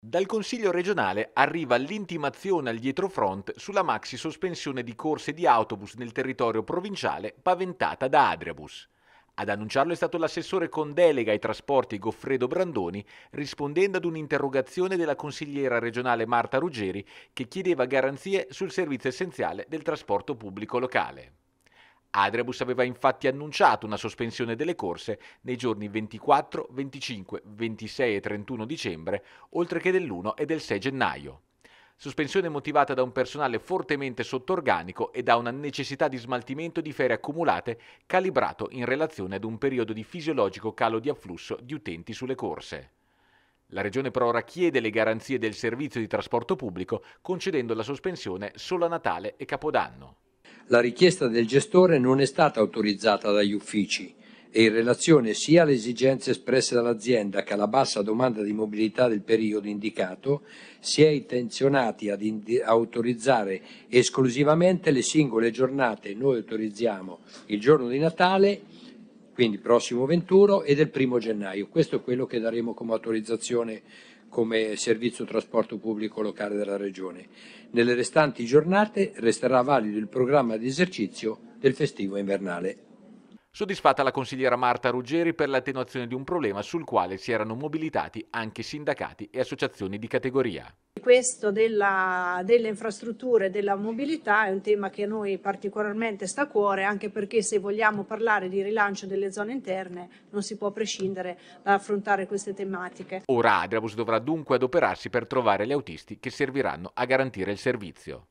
Dal Consiglio regionale arriva l'intimazione al dietrofront sulla maxi sospensione di corse di autobus nel territorio provinciale paventata da Adriabus. Ad annunciarlo è stato l'assessore con delega ai trasporti Goffredo Brandoni, rispondendo ad un'interrogazione della consigliera regionale Marta Ruggeri che chiedeva garanzie sul servizio essenziale del trasporto pubblico locale. Adrebus aveva infatti annunciato una sospensione delle corse nei giorni 24, 25, 26 e 31 dicembre, oltre che dell'1 e del 6 gennaio sospensione motivata da un personale fortemente sottorganico e da una necessità di smaltimento di ferie accumulate calibrato in relazione ad un periodo di fisiologico calo di afflusso di utenti sulle corse. La Regione Prora chiede le garanzie del servizio di trasporto pubblico concedendo la sospensione solo a Natale e Capodanno. La richiesta del gestore non è stata autorizzata dagli uffici e in relazione sia alle esigenze espresse dall'azienda che alla bassa domanda di mobilità del periodo indicato, si è intenzionati ad autorizzare esclusivamente le singole giornate. Noi autorizziamo il giorno di Natale, quindi prossimo 21 e del primo gennaio. Questo è quello che daremo come autorizzazione come servizio trasporto pubblico locale della Regione. Nelle restanti giornate resterà valido il programma di esercizio del festivo invernale soddisfatta la consigliera Marta Ruggeri per l'attenuazione di un problema sul quale si erano mobilitati anche sindacati e associazioni di categoria. Questo della, delle infrastrutture e della mobilità è un tema che a noi particolarmente sta a cuore, anche perché se vogliamo parlare di rilancio delle zone interne non si può prescindere da affrontare queste tematiche. Ora Adrabus dovrà dunque adoperarsi per trovare gli autisti che serviranno a garantire il servizio.